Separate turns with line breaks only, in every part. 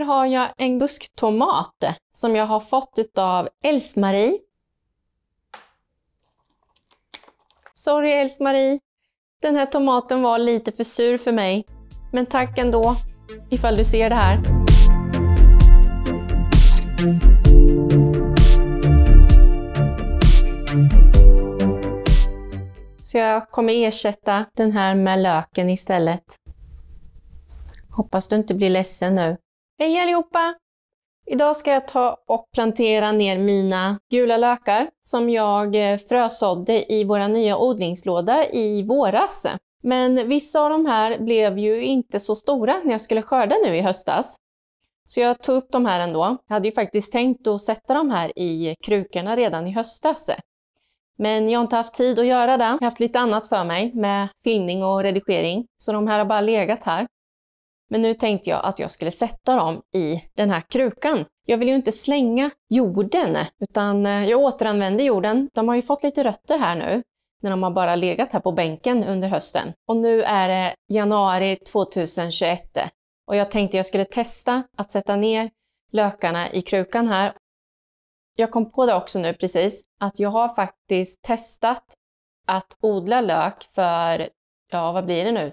här har jag en busktomat som jag har fått av Elsmarie. Sorry Elsmarie, den här tomaten var lite för sur för mig. Men tack ändå, ifall du ser det här. Så jag kommer ersätta den här med löken istället. Hoppas du inte blir ledsen nu. Hej allihopa! Idag ska jag ta och plantera ner mina gula lökar som jag eh, frösådde i våra nya odlingslåda i våras. Men vissa av de här blev ju inte så stora när jag skulle skörda nu i höstas. Så jag tog upp de här ändå. Jag hade ju faktiskt tänkt att sätta de här i krukorna redan i höstas. Men jag har inte haft tid att göra det. Jag har haft lite annat för mig med filmning och redigering. Så de här har bara legat här. Men nu tänkte jag att jag skulle sätta dem i den här krukan. Jag vill ju inte slänga jorden, utan eh, jag återanvänder jorden. De har ju fått lite rötter här nu, när de har bara legat här på bänken under hösten. Och nu är det januari 2021 och jag tänkte jag skulle testa att sätta ner lökarna i krukan här. Jag kom på det också nu precis, att jag har faktiskt testat att odla lök för, ja vad blir det nu,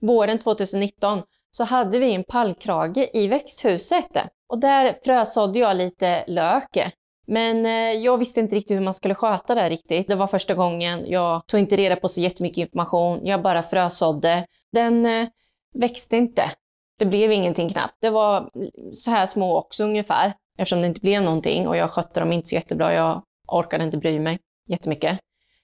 våren 2019 så hade vi en pallkrage i växthuset. Och där frösådde jag lite lök. Men eh, jag visste inte riktigt hur man skulle sköta det riktigt. Det var första gången. Jag tog inte reda på så jättemycket information. Jag bara frösådde. Den eh, växte inte. Det blev ingenting knappt. Det var så här små också ungefär. Eftersom det inte blev någonting och jag skötte dem inte så jättebra. Jag orkade inte bry mig jättemycket.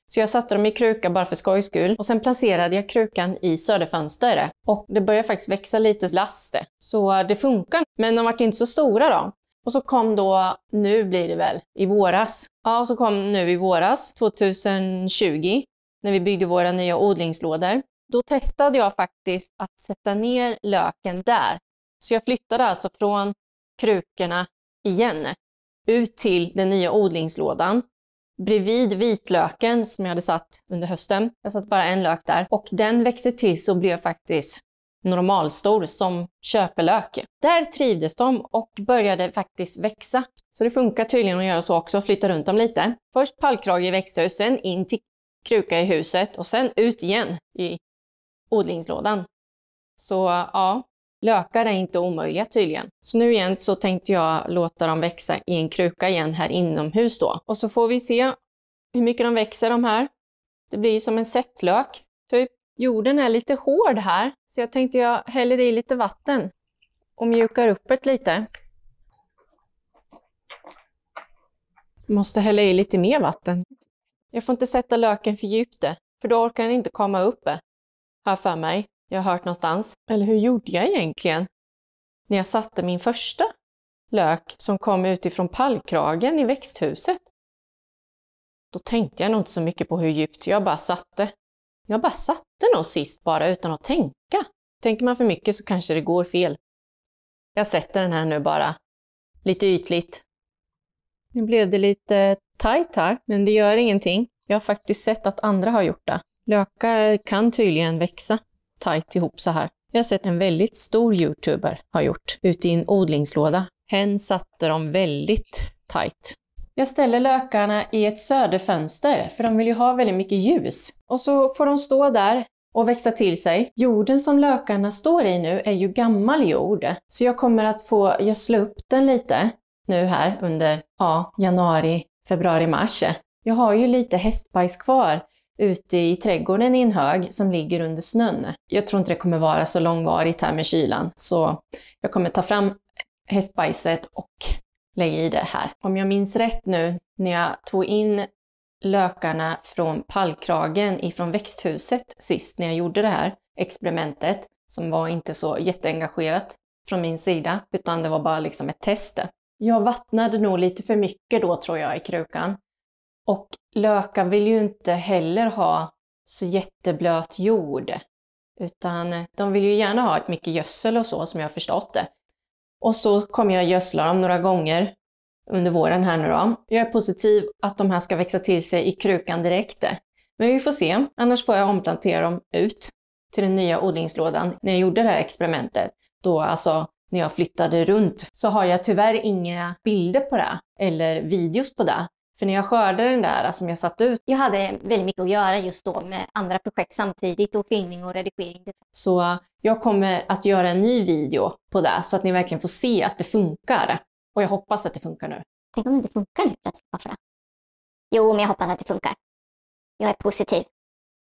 Så jag satte dem i kruka bara för skojs skull och sen placerade jag krukan i söderfönstret och det började faktiskt växa lite laste. Så det funkar. Men de vart inte så stora då. Och så kom då, nu blir det väl, i våras. Ja, och så kom nu i våras, 2020, när vi byggde våra nya odlingslådor. Då testade jag faktiskt att sätta ner löken där. Så jag flyttade alltså från krukorna igen ut till den nya odlingslådan bredvid vitlöken som jag hade satt under hösten. Jag satt bara en lök där och den växte till så blev faktiskt normalstor som köpelök. Där trivdes de och började faktiskt växa. Så det funkar tydligen att göra så också, flytta runt dem lite. Först pallkrage i växthuset, sen in till kruka i huset och sen ut igen i odlingslådan. Så ja, Lökar är inte omöjliga tydligen. Så nu igen så tänkte jag låta dem växa i en kruka igen här inomhus då. Och så får vi se hur mycket de växer de här. Det blir som en sättlök, typ. Jorden är lite hård här, så jag tänkte jag häller i lite vatten och mjukar upp det lite. Måste hälla i lite mer vatten. Jag får inte sätta löken för djupt, för då orkar den inte komma uppe, här för mig jag har hört någonstans. Eller hur gjorde jag egentligen? När jag satte min första lök som kom utifrån pallkragen i växthuset. Då tänkte jag nog inte så mycket på hur djupt, jag bara satte. Jag bara satte nog sist bara utan att tänka. Tänker man för mycket så kanske det går fel. Jag sätter den här nu bara, lite ytligt. Nu blev det lite tajt här, men det gör ingenting. Jag har faktiskt sett att andra har gjort det. Lökar kan tydligen växa tajt ihop så här. Jag har sett en väldigt stor youtuber ha gjort ute i en odlingslåda. Hen satte dem väldigt tajt. Jag ställer lökarna i ett söderfönster, för de vill ju ha väldigt mycket ljus. Och så får de stå där och växa till sig. Jorden som lökarna står i nu är ju gammal jord, så jag kommer att få gödsla upp den lite nu här under ja, januari, februari, mars. Jag har ju lite hästbajs kvar ute i trädgården i en hög som ligger under snön. Jag tror inte det kommer vara så långvarigt här med kylan, så jag kommer ta fram hästbajset och lägga i det här. Om jag minns rätt nu, när jag tog in lökarna från pallkragen ifrån växthuset sist när jag gjorde det här experimentet, som var inte så jätteengagerat från min sida, utan det var bara liksom ett test. Jag vattnade nog lite för mycket då tror jag i krukan. Och lökar vill ju inte heller ha så jätteblöt jord, utan de vill ju gärna ha ett mycket gödsel och så som jag har förstått det. Och så kommer jag gödsla dem några gånger under våren här nu då. Jag är positiv att de här ska växa till sig i krukan direkt. Men vi får se, annars får jag omplantera dem ut till den nya odlingslådan. När jag gjorde det här experimentet, då alltså när jag flyttade runt, så har jag tyvärr inga bilder på det eller videos på det. För när jag skördade den där alltså, som jag satt ut. Jag hade väldigt mycket att göra just då med andra projekt samtidigt och filmning och redigering. Så jag kommer att göra en ny video på det så att ni verkligen får se att det funkar. Och jag hoppas att det funkar nu. Tänk om det inte funkar nu plötsligt bara för det. Jo, men jag hoppas att det funkar. Jag är positiv.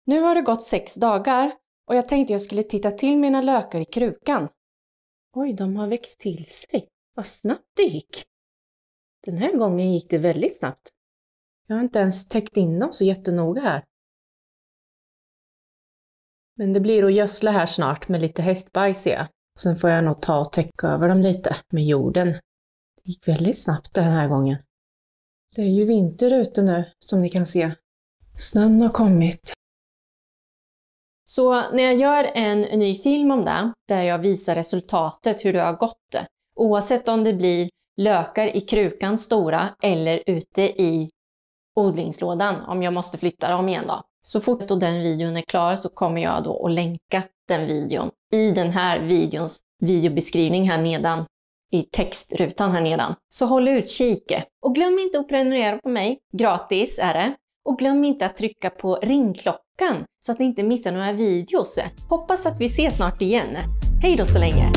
Nu har det gått sex dagar och jag tänkte jag skulle titta till mina lökar i krukan. Oj, de har växt till sig. Vad snabbt det gick. Den här gången gick det väldigt snabbt. Jag har inte ens täckt in dem så jättenoga här. Men det blir att gödsla här snart med lite hästbajs ser jag. Sen får jag nog ta och täcka över dem lite med jorden. Det gick väldigt snabbt den här gången. Det är ju vinter ute nu, som ni kan se. Snön har kommit. Så när jag gör en ny film om det, där jag visar resultatet, hur det har gått, oavsett om det blir lökar i krukan stora eller ute i odlingslådan om jag måste flytta dem igen då. Så fort då den videon är klar så kommer jag då att länka den videon i den här videons videobeskrivning här nedan i textrutan här nedan. Så håll utkik! Och glöm inte att prenumerera på mig. Gratis är det. Och glöm inte att trycka på ringklockan så att ni inte missar några videos. Hoppas att vi ses snart igen. Hej då så länge!